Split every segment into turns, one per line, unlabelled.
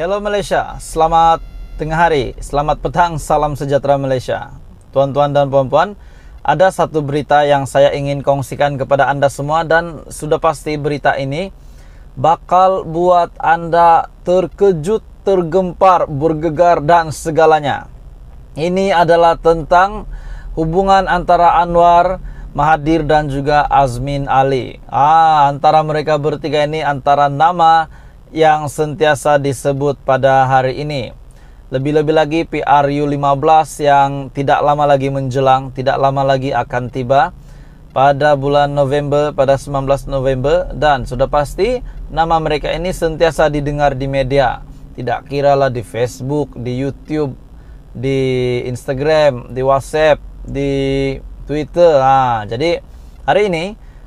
Hello Malaysia, selamat tengah hari, selamat petang, salam sejahtera Malaysia. Tuan-tuan dan puan-puan, ada satu berita yang saya ingin kongsikan kepada Anda semua dan sudah pasti berita ini bakal buat Anda terkejut, tergempar, bergegar dan segalanya. Ini adalah tentang hubungan antara Anwar Mahathir dan juga Azmin Ali. Ah, antara mereka bertiga ini antara nama yang sentiasa disebut pada hari ini. Lebih-lebih lagi PRU 15 yang tidak lama lagi menjelang, tidak lama lagi akan tiba pada bulan November, pada 19 November dan sudah pasti nama mereka ini sentiasa didengar di media. Tidak kiralah di Facebook, di YouTube, di Instagram, di WhatsApp, di Twitter. Nah, jadi hari ini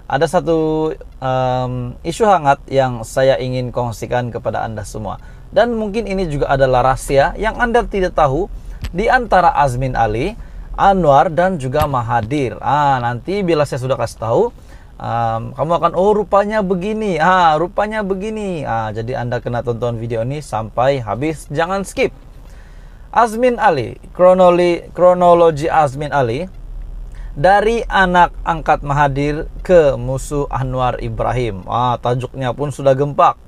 ada satu um, isu hangat yang saya ingin kongsikan kepada Anda semua. Dan mungkin ini juga adalah rahasia yang Anda tidak tahu di antara Azmin Ali, Anwar, dan juga Mahadir. Ah, nanti bila saya sudah kasih tahu, um, kamu akan oh rupanya begini, ah rupanya begini. Ah, jadi Anda kena tonton video ini sampai habis, jangan skip. Azmin Ali, kronologi Azmin Ali dari anak angkat Mahadir ke musuh Anwar Ibrahim. Ah, tajuknya pun sudah gempak.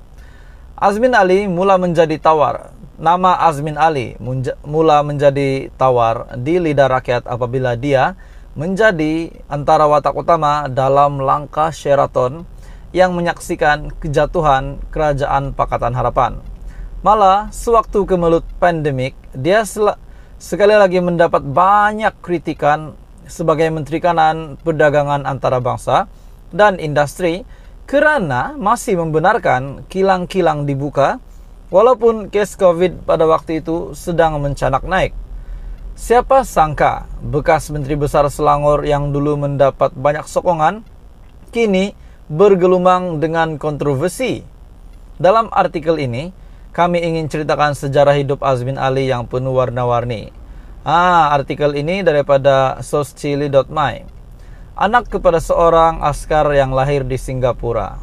Azmin Ali mula menjadi tawar. Nama Azmin Ali mula menjadi tawar di lidah rakyat apabila dia menjadi antara watak utama dalam langkah Sheraton yang menyaksikan kejatuhan kerajaan Pakatan Harapan. Malah, sewaktu kemelut pandemik, dia sekali lagi mendapat banyak kritikan sebagai Menteri Kanan Perdagangan Antara Bangsa dan Industri kerana masih membenarkan kilang-kilang dibuka walaupun kes COVID pada waktu itu sedang mencanak naik. Siapa sangka bekas Menteri Besar Selangor yang dulu mendapat banyak sokongan kini bergelumang dengan kontroversi. Dalam artikel ini, kami ingin ceritakan sejarah hidup Azmin Ali yang penuh warna-warni Ah, artikel ini daripada sourcechili.my. Anak kepada seorang askar yang lahir di Singapura.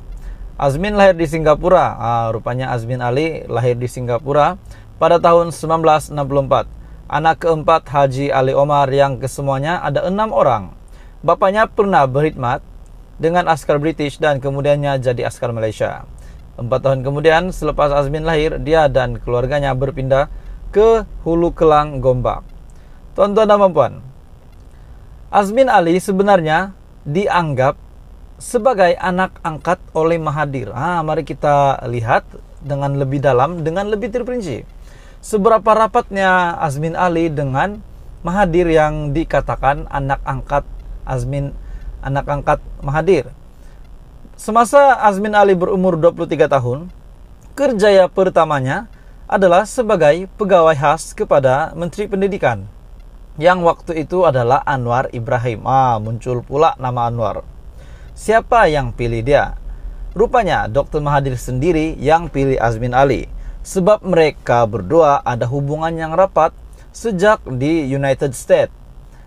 Azmin lahir di Singapura. Ah, rupanya Azmin Ali lahir di Singapura pada tahun 1964. Anak keempat Haji Ali Omar yang kesemuanya ada enam orang. Bapaknya pernah berkhidmat dengan askar British dan kemudiannya jadi askar Malaysia. Empat tahun kemudian, selepas Azmin lahir, dia dan keluarganya berpindah ke Hulu Kelang, Gombak. Tuan-tuan dan puan-puan, Azmin Ali sebenarnya dianggap sebagai anak angkat oleh Mahadir. Ah, mari kita lihat dengan lebih dalam, dengan lebih terperinci. Seberapa rapatnya Azmin Ali dengan Mahadir yang dikatakan anak angkat Azmin anak angkat Mahadir? Semasa Azmin Ali berumur 23 tahun, kerjaya pertamanya adalah sebagai pegawai khas kepada Menteri Pendidikan yang waktu itu adalah Anwar Ibrahim. Ah, muncul pula nama Anwar. Siapa yang pilih dia? Rupanya Dr. Mahadir sendiri yang pilih Azmin Ali. Sebab mereka berdua ada hubungan yang rapat sejak di United States.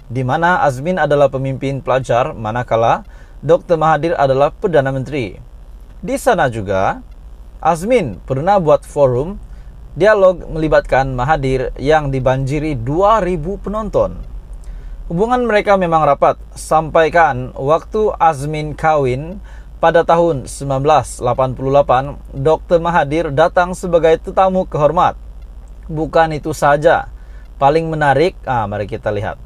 Di mana Azmin adalah pemimpin pelajar, manakala Dr. Mahadir adalah Perdana Menteri. Di sana juga, Azmin pernah buat forum Dialog melibatkan Mahadir yang dibanjiri 2000 penonton. Hubungan mereka memang rapat, sampaikan waktu Azmin kawin pada tahun 1988, Dr. Mahadir datang sebagai tetamu kehormat. Bukan itu saja, paling menarik, ah mari kita lihat.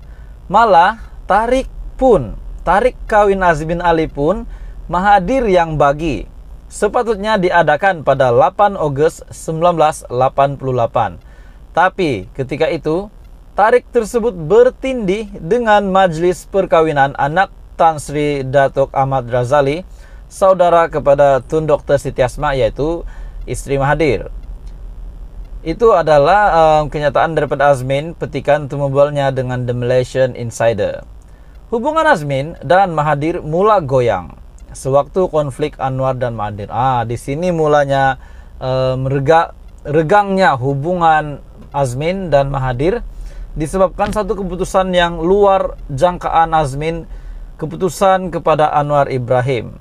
Malah Tarik pun, Tarik kawin Azmin Ali pun Mahadir yang bagi sepatutnya diadakan pada 8 Agustus 1988. Tapi ketika itu, tarik tersebut bertindih dengan Majelis Perkawinan Anak Tan Sri Datuk Ahmad Razali, saudara kepada Tun Dr. Sitiasma yaitu istri Mahadir. Itu adalah um, kenyataan daripada Azmin petikan temubalnya dengan The Malaysian Insider. Hubungan Azmin dan Mahadir mula goyang sewaktu konflik Anwar dan Mahathir. Ah, di sini mulanya um, eh, rega, regangnya hubungan Azmin dan Mahathir disebabkan satu keputusan yang luar jangkaan Azmin, keputusan kepada Anwar Ibrahim.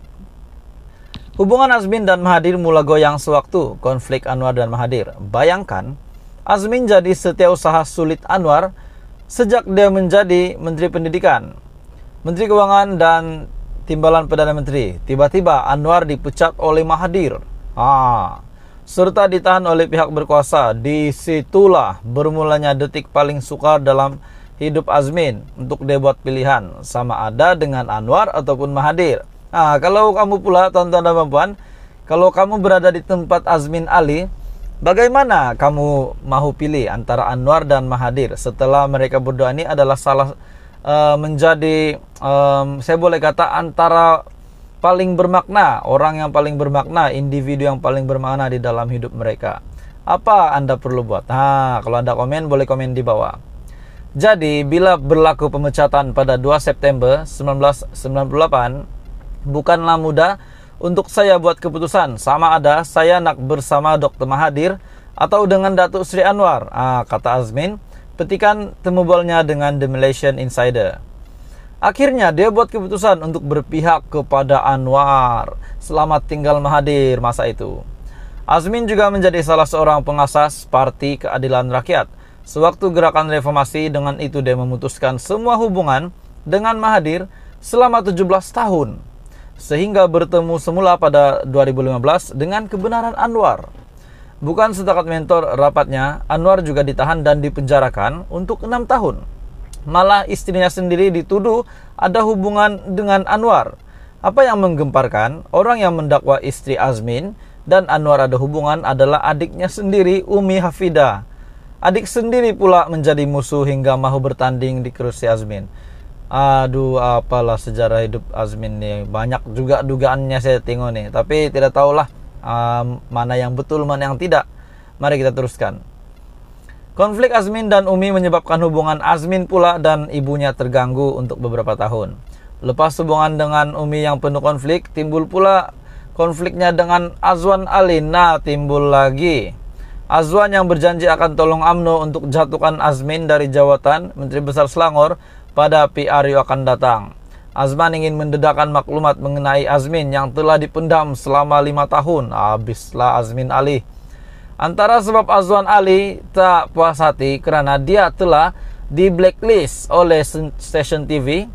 Hubungan Azmin dan Mahathir mulai goyang sewaktu konflik Anwar dan Mahathir. Bayangkan, Azmin jadi setiausaha sulit Anwar sejak dia menjadi Menteri Pendidikan, Menteri Keuangan dan timbalan Perdana Menteri. Tiba-tiba Anwar dipecat oleh Mahathir. Ah, serta ditahan oleh pihak berkuasa. Disitulah bermulanya detik paling sukar dalam hidup Azmin untuk debat pilihan sama ada dengan Anwar ataupun Mahathir. Nah, kalau kamu pula tonton dan perempuan, kalau kamu berada di tempat Azmin Ali, bagaimana kamu mau pilih antara Anwar dan Mahathir setelah mereka berdua ini adalah salah satu Eh, menjadi um, saya boleh kata antara paling bermakna, orang yang paling bermakna, individu yang paling bermakna di dalam hidup mereka. Apa Anda perlu buat? Nah, kalau Anda komen boleh komen di bawah. Jadi, bila berlaku pemecatan pada 2 September 1998, bukanlah mudah untuk saya buat keputusan. Sama ada saya nak bersama Dr. mahadir atau dengan Datuk Sri Anwar, ah, kata Azmin petikan temu bolnya dengan The Malaysian Insider. Akhirnya dia buat keputusan untuk berpihak kepada Anwar. Selamat tinggal Mahathir masa itu. Azmin juga menjadi salah seorang pengasas Parti Keadilan Rakyat. Sewaktu gerakan reformasi dengan itu dia memutuskan semua hubungan dengan Mahathir selama 17 tahun. Sehingga bertemu semula pada 2015 dengan kebenaran Anwar. Bukan setakat mentor rapatnya, Anwar juga ditahan dan dipenjarakan untuk enam tahun. Malah istrinya sendiri dituduh ada hubungan dengan Anwar. Apa yang menggemparkan, orang yang mendakwa istri Azmin dan Anwar ada hubungan adalah adiknya sendiri Umi Hafida. Adik sendiri pula menjadi musuh hingga mau bertanding di kursi Azmin. Aduh, apalah sejarah hidup Azmin nih. Banyak juga dugaannya saya tengok nih, tapi tidak tahulah um, mana yang betul, mana yang tidak. Mari kita teruskan. Konflik Azmin dan Umi menyebabkan hubungan Azmin pula dan ibunya terganggu untuk beberapa tahun. Lepas hubungan dengan Umi yang penuh konflik, timbul pula konfliknya dengan Azwan Alina timbul lagi. Azwan yang berjanji akan tolong AMNO untuk jatuhkan Azmin dari jawatan Menteri Besar Selangor pada PRU akan datang. Azman ingin mendedahkan maklumat mengenai Azmin yang telah dipendam selama lima tahun. Habislah Azmin Ali. Antara sebab Azwan Ali tak puas hati kerana dia telah di blacklist oleh stesen TV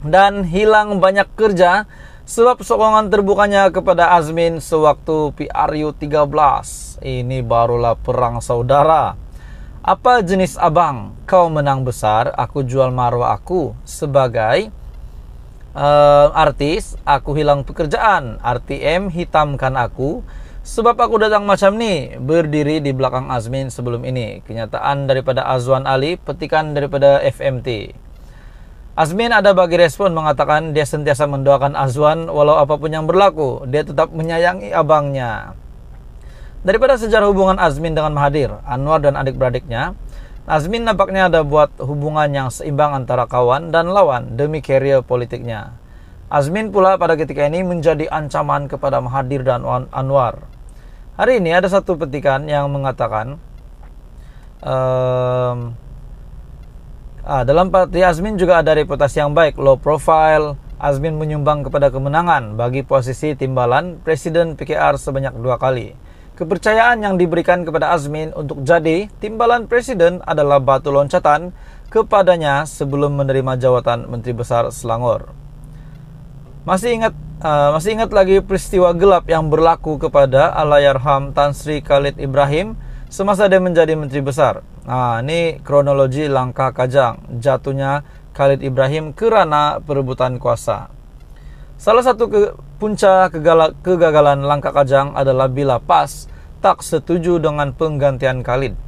dan hilang banyak kerja sebab sokongan terbukanya kepada Azmin sewaktu PRU 13. Ini barulah perang saudara. Apa jenis abang? Kau menang besar, aku jual marwah aku sebagai uh, artis, aku hilang pekerjaan. RTM hitamkan aku. Sebab aku datang macam ni, berdiri di belakang Azmin sebelum ini. Kenyataan daripada Azwan Ali, petikan daripada FMT. Azmin ada bagi respon mengatakan dia sentiasa mendoakan Azwan walau apapun yang berlaku, dia tetap menyayangi abangnya. Daripada sejarah hubungan Azmin dengan Mahadir, Anwar dan adik-beradiknya, Nazmin nampaknya ada buat hubungan yang seimbang antara kawan dan lawan demi karier politiknya. Azmin pula pada ketika ini menjadi ancaman kepada Mahathir dan Anwar. Hari ini ada satu petikan yang mengatakan ehm, ah, dalam parti Azmin juga ada reputasi yang baik, low profile. Azmin menyumbang kepada kemenangan bagi posisi timbalan Presiden PKR sebanyak dua kali. Kepercayaan yang diberikan kepada Azmin untuk jadi timbalan presiden adalah batu loncatan kepadanya sebelum menerima jawatan Menteri Besar Selangor. Masih ingat uh, masih ingat lagi peristiwa gelap yang berlaku kepada Alayarham Tan Sri Khalid Ibrahim semasa dia menjadi Menteri Besar. Nah, ini kronologi langkah Kajang jatuhnya Khalid Ibrahim kerana perebutan kuasa. Salah satu ke punca kegagalan langkah Kajang adalah bila pas tak setuju dengan penggantian Khalid.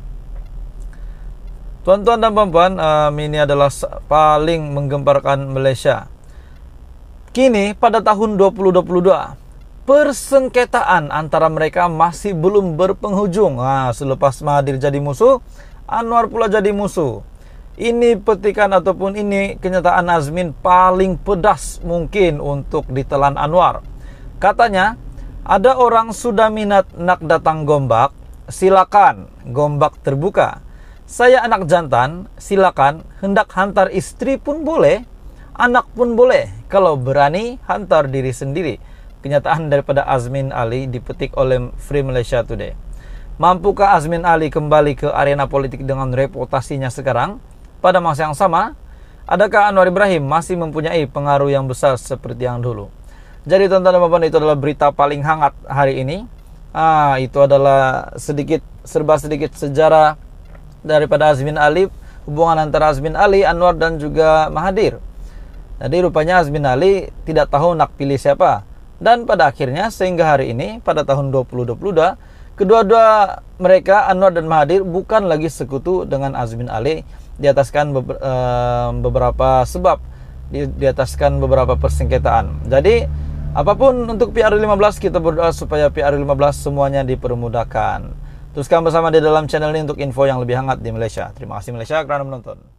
Tuan-tuan dan puan-puan, um, ini adalah paling menggemparkan Malaysia. Kini pada tahun 2022, persengketaan antara mereka masih belum berpenghujung. Nah, selepas Mahathir jadi musuh, Anwar pula jadi musuh. Ini petikan ataupun ini kenyataan Azmin paling pedas mungkin untuk ditelan Anwar. Katanya, ada orang sudah minat nak datang gombak, silakan gombak terbuka. Saya anak jantan, silakan hendak hantar istri pun boleh, anak pun boleh. Kalau berani hantar diri sendiri. Kenyataan daripada Azmin Ali dipetik oleh Free Malaysia Today. Mampukah Azmin Ali kembali ke arena politik dengan reputasinya sekarang? Pada masa yang sama, adakah Anwar Ibrahim masih mempunyai pengaruh yang besar seperti yang dulu? Jadi tonton teman itu adalah berita paling hangat hari ini. Ah, itu adalah sedikit serba sedikit sejarah daripada Azmin Ali, hubungan antara Azmin Ali, Anwar dan juga Mahadir. Jadi rupanya Azmin Ali tidak tahu nak pilih siapa. Dan pada akhirnya sehingga hari ini pada tahun 2020 Kedua-dua mereka Anwar dan Mahadir bukan lagi sekutu dengan Azmin Ali diataskan eh, beberapa sebab diataskan beberapa persengketaan. Jadi Apapun untuk PR15 kita berdoa supaya PR15 semuanya dipermudahkan. Teruskan bersama di dalam channel ini untuk info yang lebih hangat di Malaysia. Terima kasih Malaysia karena menonton.